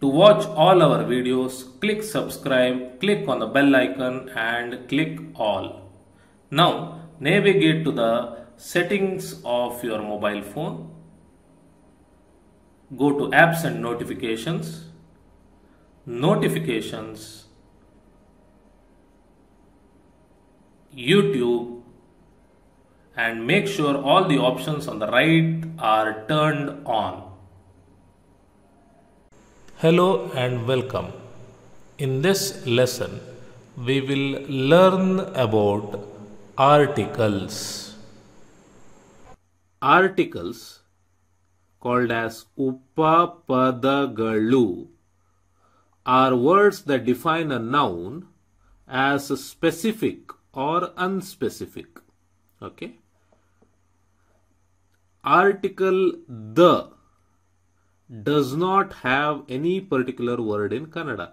To watch all our videos, click subscribe, click on the bell icon and click all. Now navigate to the settings of your mobile phone. Go to apps and notifications, notifications, YouTube and make sure all the options on the right are turned on. Hello and welcome. In this lesson, we will learn about articles. Articles, called as upapadagalu, are words that define a noun as specific or unspecific. Okay. Article the Hmm. does not have any particular word in Kannada.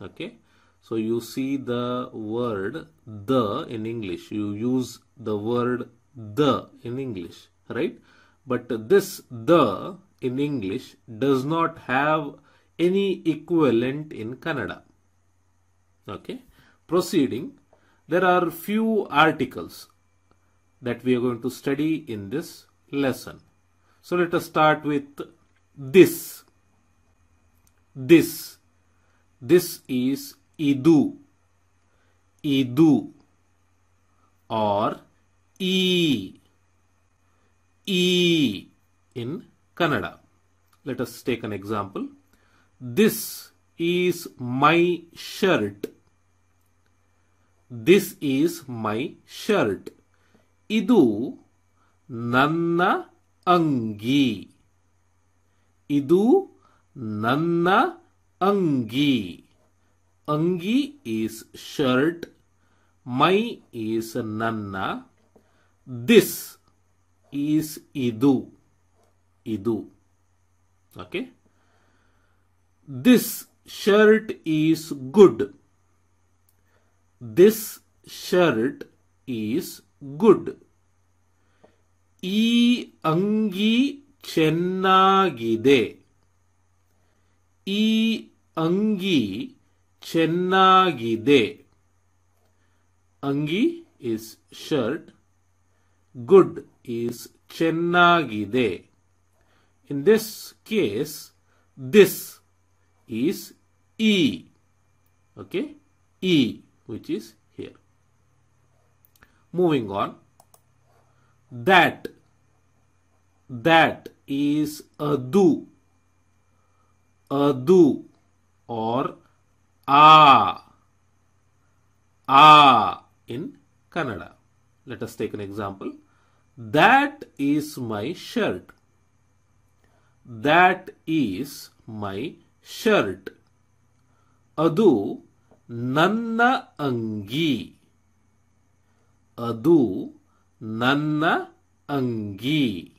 Okay. So you see the word the in English. You use the word the in English, right? But this the in English does not have any equivalent in Kannada. Okay. Proceeding, there are few articles that we are going to study in this lesson. So let us start with this this this is idu idu or e e in kannada let us take an example this is my shirt this is my shirt Idu nanna angi. ಇದು ನನ್ನ ಅಂಗಿ ಅಂಗಿ is shirt my is ನನ್ನ this is ಇದು ಇದು okay this shirt is good this shirt is good ಈ ಅಂಗಿ ಚೆನ್ನಾಗಿದೆ ಈ ಅಂಗಿ ಚೆನ್ನಾಗಿದೆ ಅಂಗಿ ಈಸ್ ಶರ್ಟ್ ಗುಡ್ ಈಸ್ ಚೆನ್ನಾಗಿದೆ in this case this is ಇ ಓಕೆ ಇ which is here moving on that that is adu, adu or a, a in Kannada. Let us take an example. That is my shirt. That is my shirt. Adu nanna angi. Adu nanna angi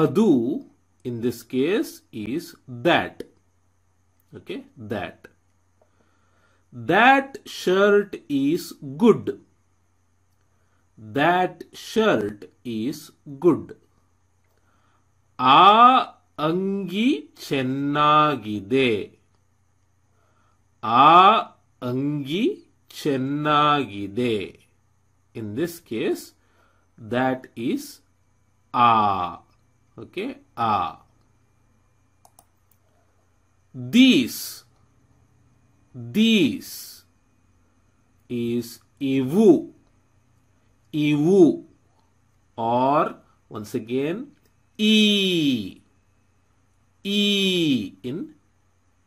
adu in this case is that okay that that shirt is good that shirt is good a angi chennagide a angi chennagide in this case that is a okay ah these these is evu evu or once again e e in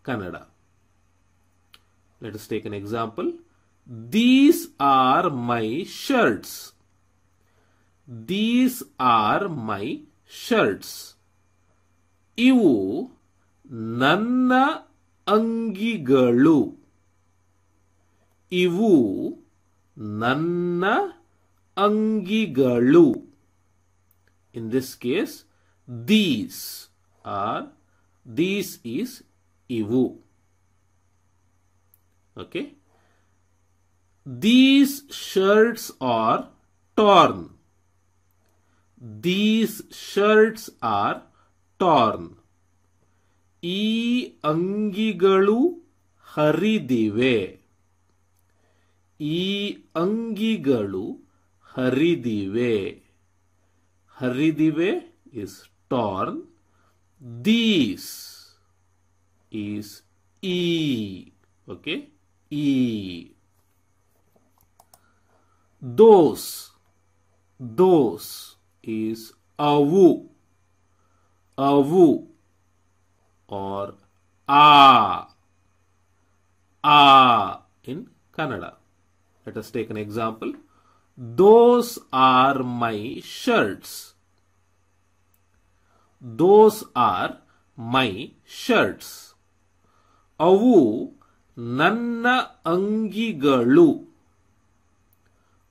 kannada let us take an example these are my shirts these are my shirts. Ivu nanna angigalu. Ivu nanna angigaloo. In this case, these are, these is ivu. Okay. These shirts are torn. These shirts are torn. E angigalu ಹರಿದಿವೆ E angigalu ಹರಿದಿವೆ ಹರಿದಿವೆ is torn. These is E. Okay? E. Those. Those is avu, avu, or a, a in Kannada. Let us take an example. Those are my shirts. Those are my shirts. avu nanna angigalu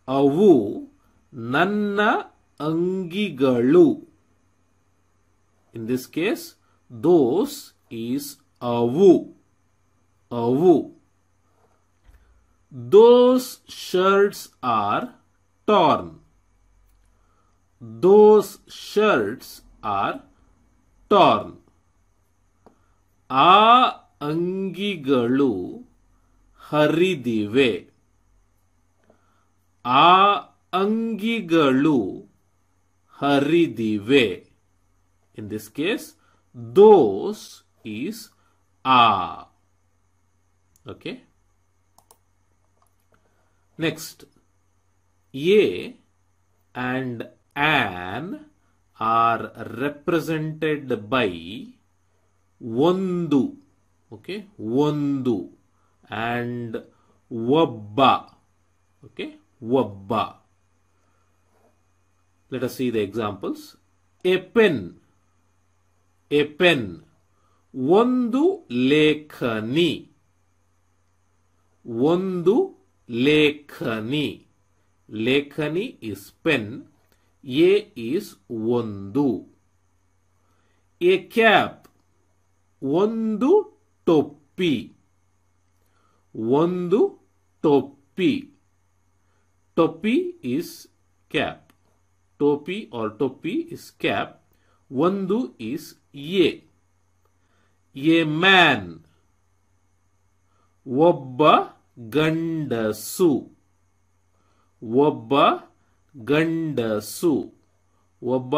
avu nanna angigalu. In this case, those is avu. Avu. Those shirts are torn. Those shirts are torn. a ಅಂಗಿಗಳು ಹರಿದಿವೆ a ಅಂಗಿಗಳು way. In this case, those is are. Okay. Next, a and an are represented by ondu. Okay, ondu and wabba. Okay, wabba let us see the examples a pen a pen ondu lekhani ondu lekhani lekhani is pen a is ondu a cap ondu toppi ondu toppi toppi is cap topi or topi is cap. Vandu is ye. A man. ಒಬ್ಬ ಗಂಡಸು ಒಬ್ಬ ಗಂಡಸು ಒಬ್ಬ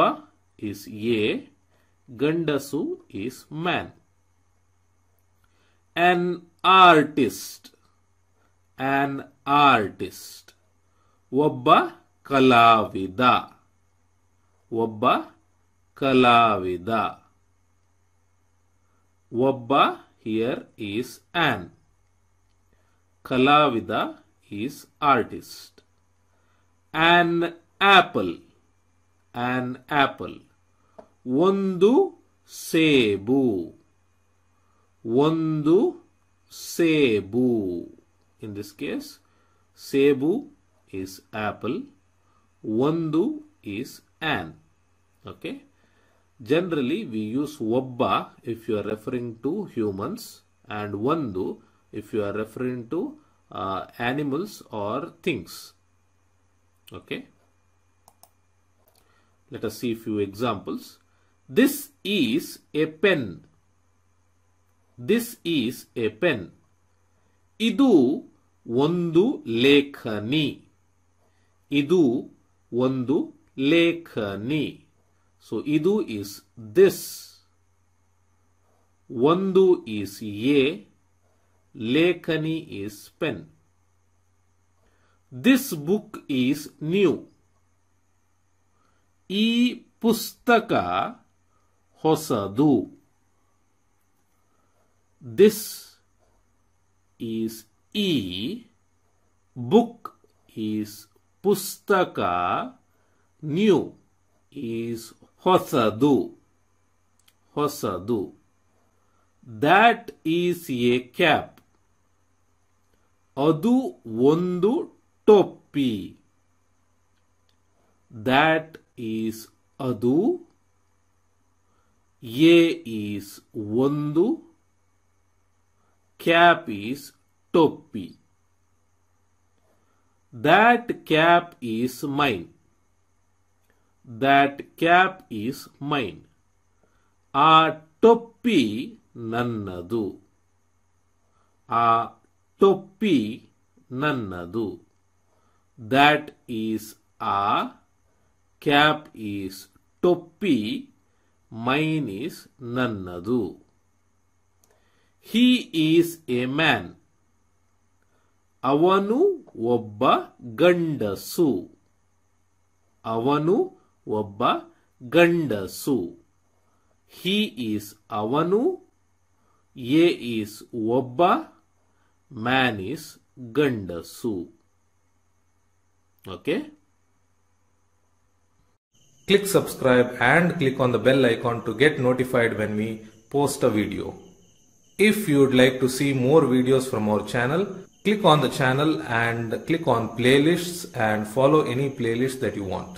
is a ಗಂಡಸು is man an artist an artist ಒಬ್ಬ ಕಲಾವಿದ ಒಬ್ಬ ಕಲಾವಿದ ಒಬ್ಬ ಹಿಯರ್ ಈಸ್ ಆನ್ ಕಲಾವಿದ is artist an apple an apple ಒಂದು ಸೇಬು ಒಂದು ಸೇಬು in this case sebu is apple, vandu is an. Okay. Generally, we use obba if you are referring to humans and vandu if you are referring to uh, animals or things. Okay. Let us see a few examples. This is a pen. This is a pen. Idu vandu lekhani. Idu vandu. ಲೇಖನಿ so ಇದು is this ಒಂದು is a ಲೇಖನಿ is pen this book is new ಈ ಪುಸ್ತಕ ಹೊಸದು this is ಈ book is ಪುಸ್ತಕ new is hosadu. Hosadu. That is a cap. Adu ondu toppi. That is adu. A is ondu. Cap is toppi. That cap is mine. That cap is mine ಆ ಟೊಪ್ಪಿ ನನ್ನದು ಆ ಟೊಪ್ಪಿ ನನ್ನದು that is ಆ cap is ಟೊಪ್ಪಿ mine is ನನ್ನದು he is A man ಅವನು ಒಬ್ಬ ಗಂಡಸು ಅವನು ಒಬ್ಬ ಗಂಡಸು He is ಅವನು Ye is ಒಬ್ಬ ಮ್ಯಾನ್ ಈಸ್ ಗಂಡಸು okay Click subscribe and click on the bell icon to get notified when we post a video. If you'd like to see more videos from our channel, click on the channel and click on playlists and follow any playlist that you want.